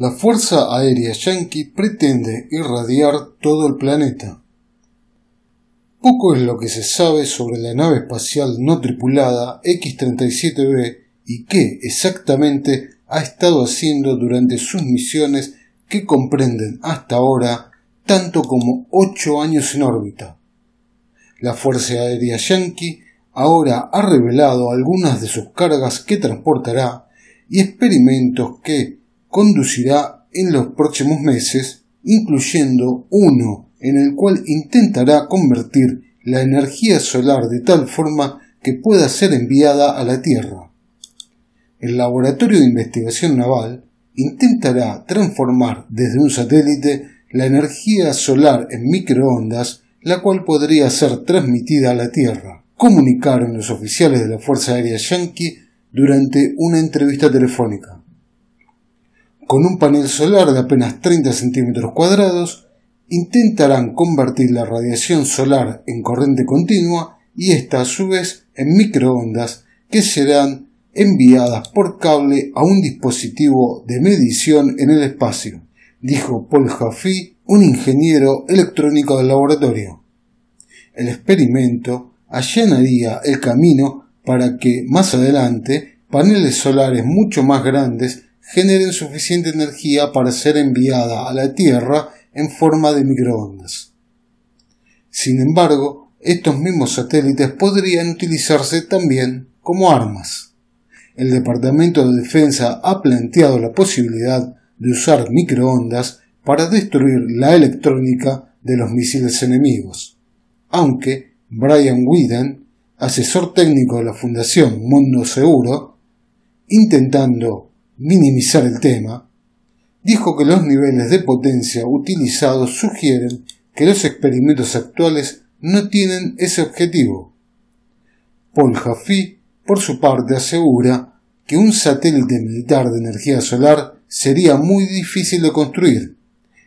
La Fuerza Aérea Yankee pretende irradiar todo el planeta. Poco es lo que se sabe sobre la nave espacial no tripulada X-37B y qué exactamente ha estado haciendo durante sus misiones que comprenden hasta ahora tanto como 8 años en órbita. La Fuerza Aérea Yankee ahora ha revelado algunas de sus cargas que transportará y experimentos que, conducirá en los próximos meses, incluyendo uno en el cual intentará convertir la energía solar de tal forma que pueda ser enviada a la Tierra. El Laboratorio de Investigación Naval intentará transformar desde un satélite la energía solar en microondas, la cual podría ser transmitida a la Tierra, comunicaron los oficiales de la Fuerza Aérea Yankee durante una entrevista telefónica con un panel solar de apenas 30 centímetros cuadrados, intentarán convertir la radiación solar en corriente continua y esta a su vez en microondas que serán enviadas por cable a un dispositivo de medición en el espacio, dijo Paul Jaffe, un ingeniero electrónico del laboratorio. El experimento allanaría el camino para que más adelante paneles solares mucho más grandes generen suficiente energía para ser enviada a la Tierra en forma de microondas. Sin embargo, estos mismos satélites podrían utilizarse también como armas. El Departamento de Defensa ha planteado la posibilidad de usar microondas para destruir la electrónica de los misiles enemigos, aunque Brian Whedon, asesor técnico de la Fundación Mundo Seguro, intentando minimizar el tema, dijo que los niveles de potencia utilizados sugieren que los experimentos actuales no tienen ese objetivo. Paul Jaffe, por su parte, asegura que un satélite militar de energía solar sería muy difícil de construir,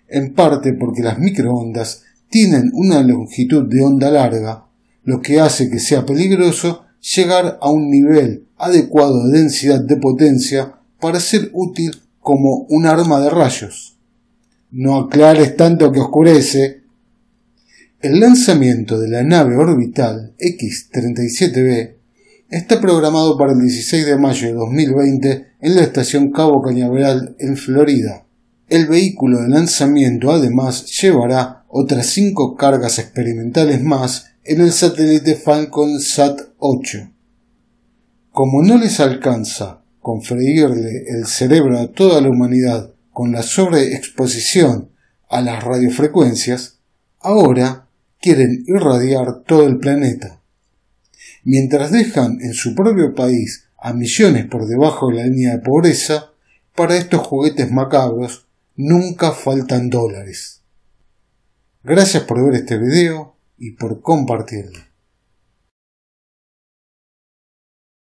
en parte porque las microondas tienen una longitud de onda larga, lo que hace que sea peligroso llegar a un nivel adecuado de densidad de potencia para ser útil como un arma de rayos. No aclares tanto que oscurece. El lanzamiento de la nave orbital X-37B está programado para el 16 de mayo de 2020 en la estación Cabo Cañaveral en Florida. El vehículo de lanzamiento además llevará otras cinco cargas experimentales más en el satélite Falcon Sat 8. Como no les alcanza confreírle el cerebro a toda la humanidad con la sobreexposición a las radiofrecuencias, ahora quieren irradiar todo el planeta. Mientras dejan en su propio país a millones por debajo de la línea de pobreza, para estos juguetes macabros nunca faltan dólares. Gracias por ver este video y por compartirlo.